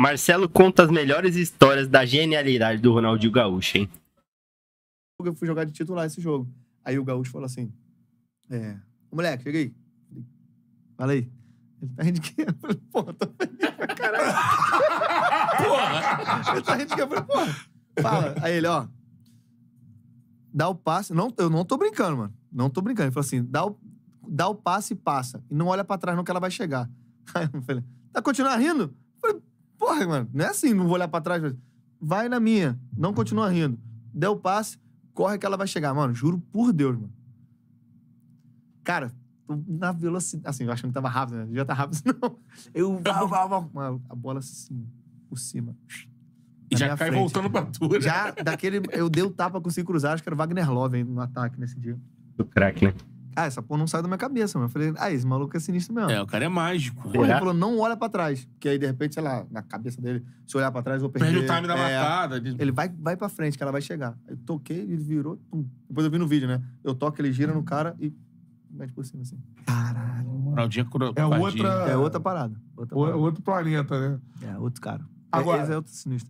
Marcelo conta as melhores histórias da genialidade do Ronaldinho Gaúcho, hein? Eu fui jogar de titular esse jogo. Aí o Gaúcho falou assim: é, moleque, chega aí. Fala aí. Ele tá rindo de quê? Eu falei, porra, tô feliz pra caralho. porra! Ele tá rindo de quê? Eu falei, porra. Fala. Aí ele, ó. Dá o passe. Não, eu não tô brincando, mano. Não tô brincando. Ele falou assim: dá o, dá o passe e passa. E não olha pra trás, não, que ela vai chegar. Aí eu falei, tá continuando rindo? Porra, mano, não é assim, não vou olhar pra trás. Vai na minha, não continua rindo. Deu o passe, corre que ela vai chegar. Mano, juro por Deus, mano. Cara, tô na velocidade. Assim, eu achando que tava rápido, né? Já tá rápido, não. Eu. Vá, vá, vá. Mano, a bola assim, por cima. E já cai frente. voltando pra tu, né? Já, daquele. Eu dei o tapa, consegui cruzar. Acho que era o Wagner Love hein, no ataque nesse dia. Do crack, né? Ah, essa porra não sai da minha cabeça, mano. Eu falei, ah, esse maluco é sinistro mesmo. É, o cara é mágico. Pô, ele é. falou, não olha pra trás. Porque aí, de repente, sei lá, na cabeça dele, se olhar pra trás, eu vou perder. Perde o time da é, matada. Ele... vai, vai pra frente, que ela vai chegar. Aí eu toquei, ele virou. pum. Depois eu vi no vídeo, né? Eu toco, ele gira no cara e mete por cima, assim. Caralho. é, é outra... Né? É outra parada. Outra parada. Outro planeta, né? É, outro cara. É, Agora... Esse é outro sinistro.